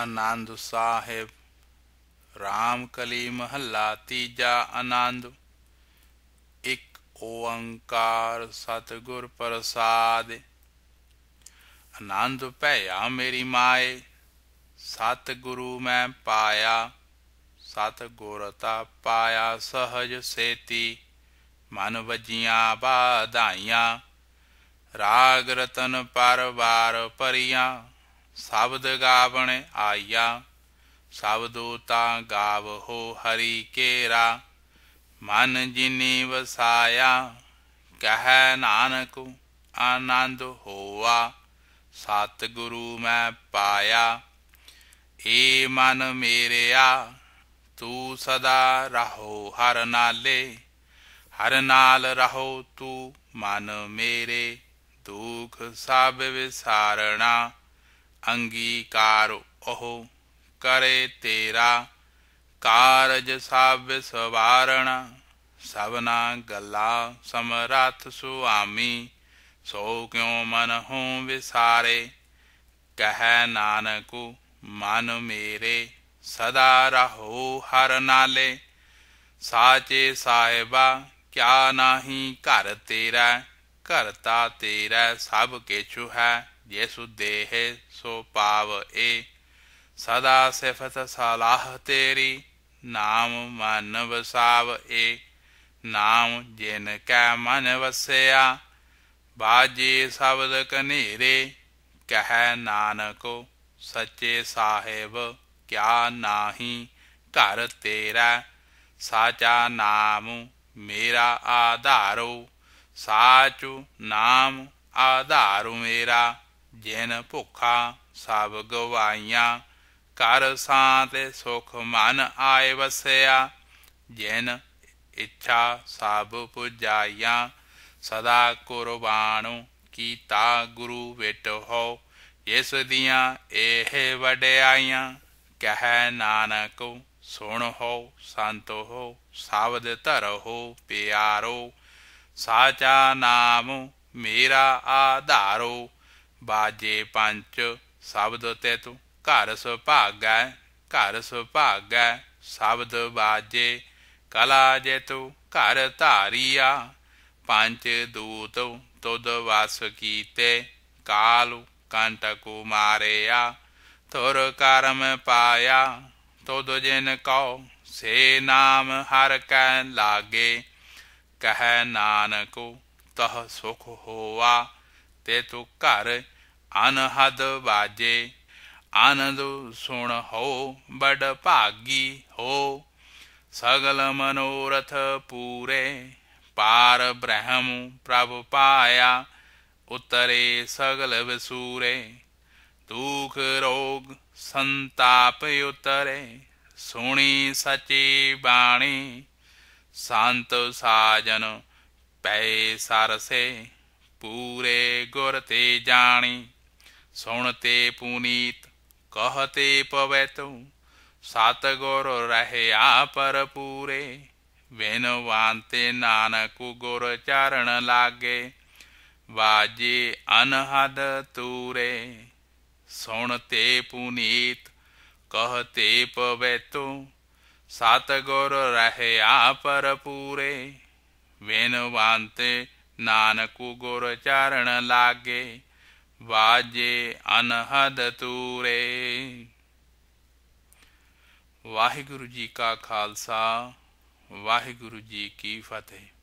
ਆਨੰਦ ਸਾਹਿਬ RAM ਕਲੀ ਮਹੱਲਾ ਤੀਜਾ ਆਨੰਦ ਇੱਕ ਓੰਕਾਰ ਸਤਿਗੁਰ ਪ੍ਰਸਾਦ ਆਨੰਦ ਭਇਆ ਮੇਰੀ ਮਾਏ ਸਤ ਗੁਰੂ ਮੈਂ ਪਾਇਆ ਸਤ ਗੁਰਤਾ ਪਾਇਆ ਸਹਜ ਸੇਤੀ ਮਨ ਵਜੀਆਂ ਬਾਧਾਈਆਂ ਰਾਗ ਰਤਨ ਪਰਵਾਰ ਪਰੀਆਂ ਸ਼ਬਦ ਗਾਵਣ ਆਇਆ ਸ਼ਬਦੋ ਤਾ ਹੋ ਹਰੀ ਕੇਰਾ ਮਨ ਜਿਨੀ ਵਸਾਇਆ ਕਹਿ ਨਾਨਕ ਆਨੰਦ ਹੋਆ ਸਤ ਗੁਰੂ ਮੈਂ ਪਾਇਆ ਏ ਮਨ ਮੇਰਿਆ ਤੂੰ ਸਦਾ ਰਹੋ ਹਰ ਨਾਲੇ ਹਰ ਨਾਲ ਰਹੋ ਤੂੰ ਮਨ ਮੇਰੇ ਦੁਖ ਸਭ ਵਿਸਾਰਣਾ अंगीकार अहो करे तेरा कारज साव्य सवारणा सबना गला समरथ सुमी सो क्यों मन हो विसारे कह नानकु मन मेरे सदा रहो हर नाले साचे साहेबा क्या नाही घर तेरा करता तेरा सब किचु है येषु देहे ए सदा सेफत सलाह तेरी नाम मानव सावए नाम जिन कै मन वसया बाजे शब्द कनेरे कह नानको सचे साहेब क्या नाही घर तेरा साचा नाम मेरा आधारो साचु नाम आधारो मेरा ਜੈਨ ਭੁਖਾ ਸਭ ਗਵਾਈਆਂ ਕਰ ਸਾਤੇ ਸੁਖ ਮਨ ਆਏ ਵਸਿਆ ਜੈਨ ਇੱਛਾ ਸਭ ਪੁਜਾਈਆਂ ਸਦਾ ਕੁਰਬਾਨੋ ਕੀਤਾ ਗੁਰੂ ਵਿਟ ਹੋ ਇਸ ਦੀਆਂ ਇਹ ਵਡਿਆਈਆਂ ਕਹਿ ਨਾਨਕ ਸੁਣ ਹੋ ਸੰਤ ਹੋ ਸਾਵਦ ਧਰ ਹੋ ਪਿਆਰੋ ਸਾਚਾ ਨਾਮ ਮੇਰਾ ਆਧਾਰੋ बाजे पांच शब्द तेतु घर सुभागै घर सुभागै शब्द बाजे कला जेतु घर तारिया पांच दूत तोद वासुकीते कालु कंट कुमारेया तोर कारम पाया तुद जिन कौ से नाम हर कह लागे कह नानक तह सुख होवा ते तो कर अनहद बाजे आनंद सुण हो बड़ भागी हो सगल मनोरथ पूरे पार ब्रह्म प्रभु पाया उतरे सगल विसूरे दुख रोग संताप उतरे सुनी सची बाणी शांत साजन पै सरसे पूरे गुर ते जानी सुणते पुनीत कहते पवैत सात गौर रहे आ पर पूरे वेन वेनवांते नानक गोर चरण लागे बाजे अनहद तूरे सुनते पुनीत कहते पवैतो सात गौर रहे आ पर पूरे वेन वानते नानक गोर चरण लागे ਵਾਜੇ ਅਨਹਦ ਤੂਰੇ ਵਾਹਿਗੁਰੂ ਜੀ ਕਾ ਖਾਲਸਾ ਵਾਹਿਗੁਰੂ ਜੀ ਕੀ ਫਤਿਹ